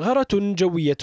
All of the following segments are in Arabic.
غارة جوية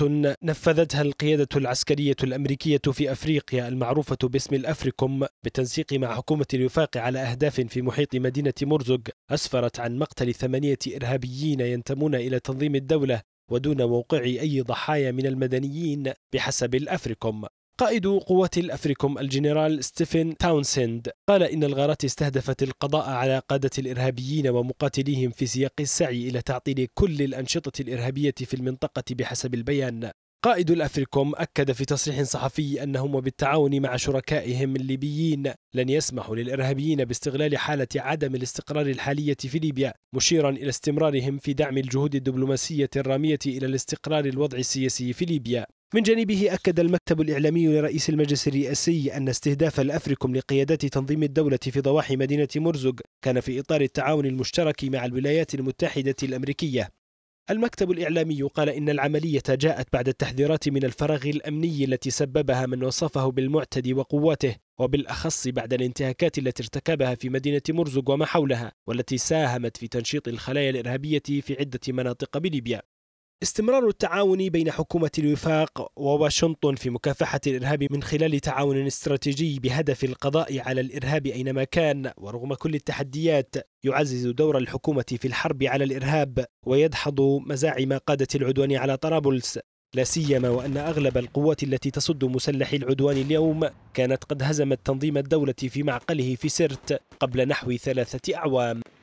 نفذتها القيادة العسكرية الأمريكية في أفريقيا المعروفة باسم الأفريكوم بالتنسيق مع حكومة الوفاق على أهداف في محيط مدينة مرزق أسفرت عن مقتل ثمانية إرهابيين ينتمون إلى تنظيم الدولة ودون موقع أي ضحايا من المدنيين بحسب الأفريكوم قائد قوات الأفريكوم الجنرال ستيفن تاونسند قال إن الغارات استهدفت القضاء على قادة الإرهابيين ومقاتليهم في سياق السعي إلى تعطيل كل الأنشطة الإرهابية في المنطقة بحسب البيان قائد الأفريكوم أكد في تصريح صحفي أنهم بالتعاون مع شركائهم الليبيين لن يسمحوا للإرهابيين باستغلال حالة عدم الاستقرار الحالية في ليبيا مشيرا إلى استمرارهم في دعم الجهود الدبلوماسية الرامية إلى الاستقرار الوضع السياسي في ليبيا من جانبه أكد المكتب الإعلامي لرئيس المجلس الرئاسي أن استهداف الأفريكم لقيادات تنظيم الدولة في ضواحي مدينة مرزق كان في إطار التعاون المشترك مع الولايات المتحدة الأمريكية المكتب الإعلامي قال إن العملية جاءت بعد التحذيرات من الفراغ الأمني التي سببها من وصفه بالمعتدي وقواته وبالأخص بعد الانتهاكات التي ارتكبها في مدينة مرزق وما حولها والتي ساهمت في تنشيط الخلايا الإرهابية في عدة مناطق بليبيا استمرار التعاون بين حكومة الوفاق وواشنطن في مكافحة الإرهاب من خلال تعاون استراتيجي بهدف القضاء على الإرهاب أينما كان ورغم كل التحديات يعزز دور الحكومة في الحرب على الإرهاب ويدحض مزاعم قادة العدوان على طرابلس لا سيما وأن أغلب القوات التي تصد مسلحي العدوان اليوم كانت قد هزمت تنظيم الدولة في معقله في سرت قبل نحو ثلاثة أعوام